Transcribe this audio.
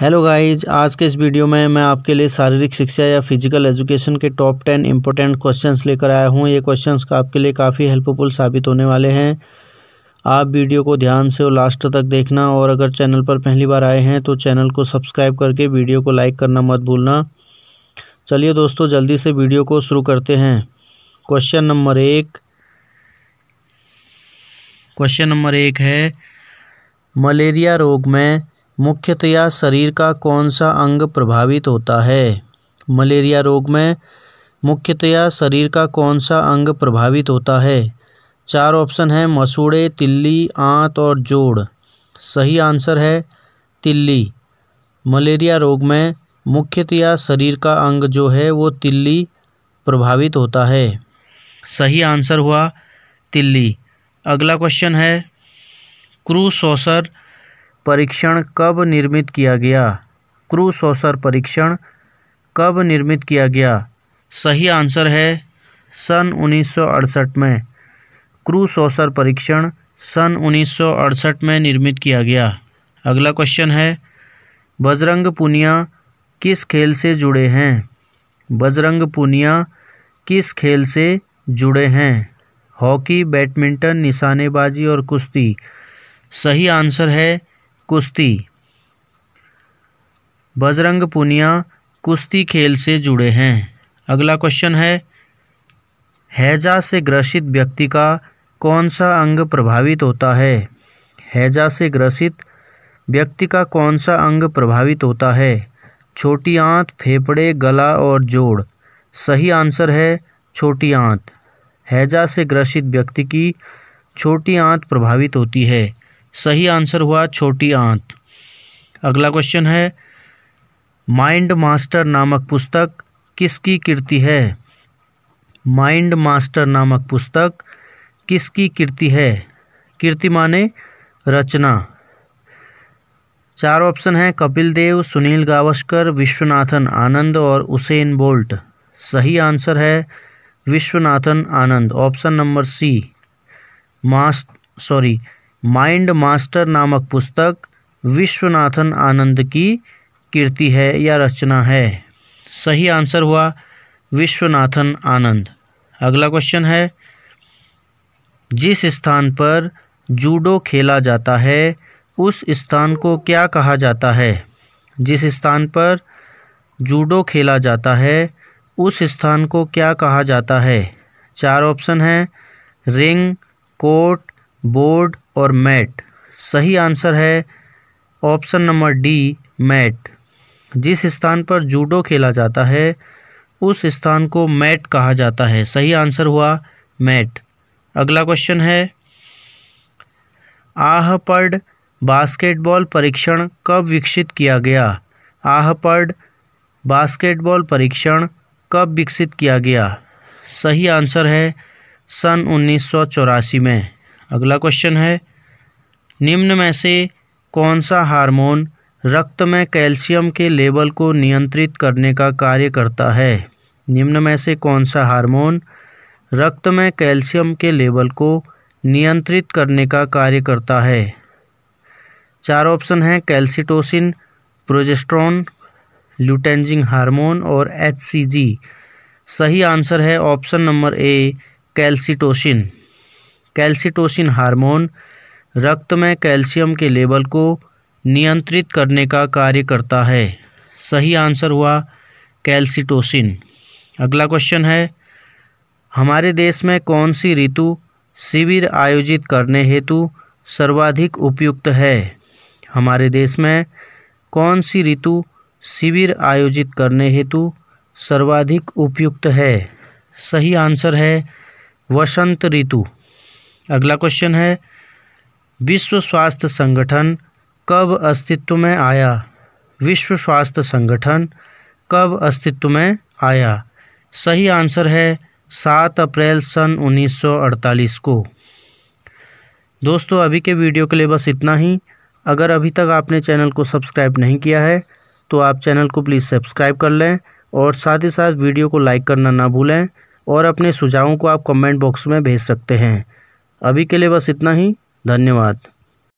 hello guys आज के इस वीडियो में मैं आपके लिए शारीरिक शिक्षा या फिजिकल एजुकेशन के टॉप टेन इम्पोर्टेंट क्वेश्चंस लेकर आया हूँ ये क्वेश्चंस आपके लिए काफ़ी हेल्पफुल साबित होने वाले हैं आप वीडियो को ध्यान से और लास्ट तक देखना और अगर चैनल पर पहली बार आए हैं तो चैनल को सब्सक्राइब करके वीडियो को लाइक करना मत भूलना चलिए दोस्तों जल्दी से वीडियो को शुरू करते हैं क्वेश्चन नंबर एक क्वेश्चन नंबर एक है मलेरिया रोग में मुख्यतया शरीर का कौन सा अंग प्रभावित होता है मलेरिया रोग में मुख्यतया शरीर का कौन सा अंग प्रभावित होता है चार ऑप्शन हैं मसूड़े तिल्ली आंत और जोड़ सही आंसर है तिल्ली मलेरिया रोग में मुख्यतया शरीर का अंग जो है वो तिल्ली प्रभावित होता है सही आंसर हुआ तिल्ली अगला क्वेश्चन है क्रूसोसर परीक्षण कब निर्मित किया गया क्रू सौसर परीक्षण कब निर्मित किया गया सही आंसर है सन 1968 में क्रूसोसर परीक्षण सन 1968 में निर्मित किया गया अगला क्वेश्चन है बजरंग पुनिया किस खेल से जुड़े हैं बजरंग पुनिया किस खेल से जुड़े हैं हॉकी बैडमिंटन निशानेबाजी और कुश्ती सही आंसर है कुश्ती बजरंग पुनिया कुश्ती खेल से जुड़े हैं अगला क्वेश्चन है हैजा से ग्रसित व्यक्ति का कौन सा अंग प्रभावित होता है हैजा से ग्रसित व्यक्ति का कौन सा अंग प्रभावित होता है छोटी आंत फेफड़े गला और जोड़ सही आंसर है छोटी आंत हैजा से ग्रसित व्यक्ति की छोटी आंत प्रभावित होती है सही आंसर हुआ छोटी आंत अगला क्वेश्चन है माइंड मास्टर नामक पुस्तक किसकी कृति है माइंड मास्टर नामक पुस्तक किसकी कृति है कृति माने रचना चार ऑप्शन हैं कपिल देव सुनील गावस्कर विश्वनाथन आनंद और उसेन बोल्ट सही आंसर है Viswanathan Anand option number C mast sorry mind master नामक पुस्तक विश्वनाथन आनंद की कृति है या रचना है सही आंसर हुआ विश्वनाथन आनंद अगला क्वेश्चन है जिस स्थान पर जूडो खेला जाता है उस स्थान को क्या कहा जाता है जिस स्थान पर जूडो खेला जाता है उस स्थान को क्या कहा जाता है चार ऑप्शन हैं रिंग कोर्ट बोर्ड और मैट सही आंसर है ऑप्शन नंबर डी मैट जिस स्थान पर जूडो खेला जाता है उस स्थान को मैट कहा जाता है सही आंसर हुआ मैट अगला क्वेश्चन है आहपर्ड बास्केटबॉल परीक्षण कब विकसित किया गया आहपर्ड बास्केटबॉल परीक्षण कब विकसित किया गया सही आंसर है सन उन्नीस में अगला क्वेश्चन है निम्न में से कौन सा हार्मोन रक्त में कैल्शियम के लेवल को नियंत्रित करने का कार्य करता है निम्न में से कौन सा हार्मोन रक्त में कैल्शियम के लेवल को नियंत्रित करने का कार्य करता है चार ऑप्शन हैं कैल्सिटोसिन प्रोजेस्ट्रॉन ल्यूटेंजिंग हार्मोन और एचसीजी सही आंसर है option number A calcitonin calcitonin hormone रक्त में कैल्शियम के लेवल को नियंत्रित करने का कार्य करता है सही आंसर हुआ कैल्सिटोसिन अगला क्वेश्चन है हमारे देश में कौन सी ऋतु शिविर आयोजित करने हेतु सर्वाधिक उपयुक्त है हमारे देश में कौन सी ऋतु शिविर आयोजित करने हेतु सर्वाधिक उपयुक्त है सही आंसर है वसंत ऋतु अगला क्वेश्चन है विश्व स्वास्थ्य संगठन कब अस्तित्व में आया विश्व स्वास्थ्य संगठन कब अस्तित्व में आया सही आंसर है सात अप्रैल सन 1948 को दोस्तों अभी के वीडियो के लिए बस इतना ही अगर अभी तक आपने चैनल को सब्सक्राइब नहीं किया है तो आप चैनल को प्लीज़ सब्सक्राइब कर लें और साथ ही साथ वीडियो को लाइक करना ना भूलें और अपने सुझावों को आप कमेंट बॉक्स में भेज सकते हैं अभी के लिए बस इतना ही धन्यवाद